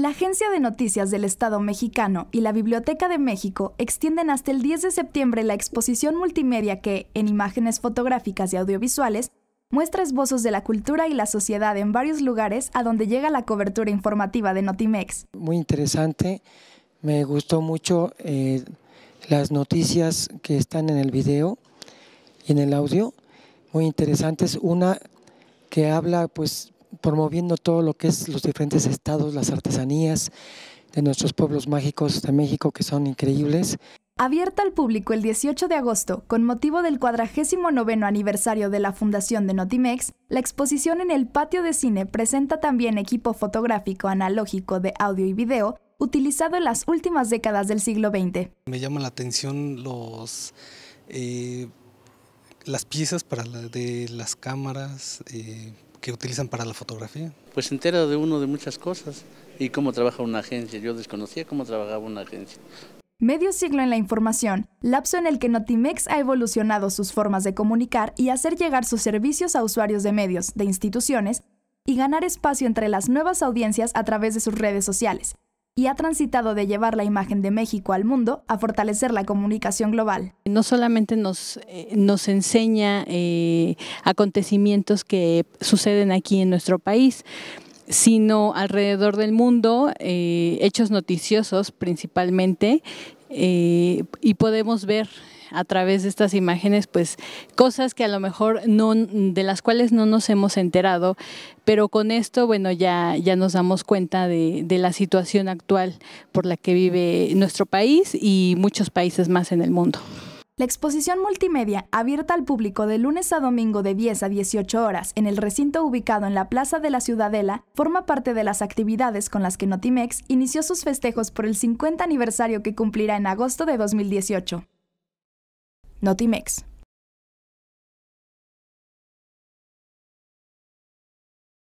La Agencia de Noticias del Estado mexicano y la Biblioteca de México extienden hasta el 10 de septiembre la exposición multimedia que, en imágenes fotográficas y audiovisuales, muestra esbozos de la cultura y la sociedad en varios lugares a donde llega la cobertura informativa de Notimex. Muy interesante, me gustó mucho eh, las noticias que están en el video y en el audio, muy interesantes. Una que habla pues promoviendo todo lo que es los diferentes estados, las artesanías de nuestros pueblos mágicos de México que son increíbles. Abierta al público el 18 de agosto, con motivo del 49 aniversario de la fundación de Notimex, la exposición en el patio de cine presenta también equipo fotográfico analógico de audio y video utilizado en las últimas décadas del siglo XX. Me llama la atención los eh, las piezas para de las cámaras eh, que utilizan para la fotografía? Pues se entera de uno de muchas cosas y cómo trabaja una agencia. Yo desconocía cómo trabajaba una agencia. Medio siglo en la información, lapso en el que Notimex ha evolucionado sus formas de comunicar y hacer llegar sus servicios a usuarios de medios, de instituciones, y ganar espacio entre las nuevas audiencias a través de sus redes sociales, y ha transitado de llevar la imagen de México al mundo a fortalecer la comunicación global. No solamente nos, eh, nos enseña eh, acontecimientos que suceden aquí en nuestro país, sino alrededor del mundo, eh, hechos noticiosos principalmente, eh, y podemos ver a través de estas imágenes pues cosas que a lo mejor no de las cuales no nos hemos enterado pero con esto bueno ya ya nos damos cuenta de, de la situación actual por la que vive nuestro país y muchos países más en el mundo. La exposición multimedia, abierta al público de lunes a domingo de 10 a 18 horas en el recinto ubicado en la Plaza de la Ciudadela, forma parte de las actividades con las que Notimex inició sus festejos por el 50 aniversario que cumplirá en agosto de 2018. Notimex.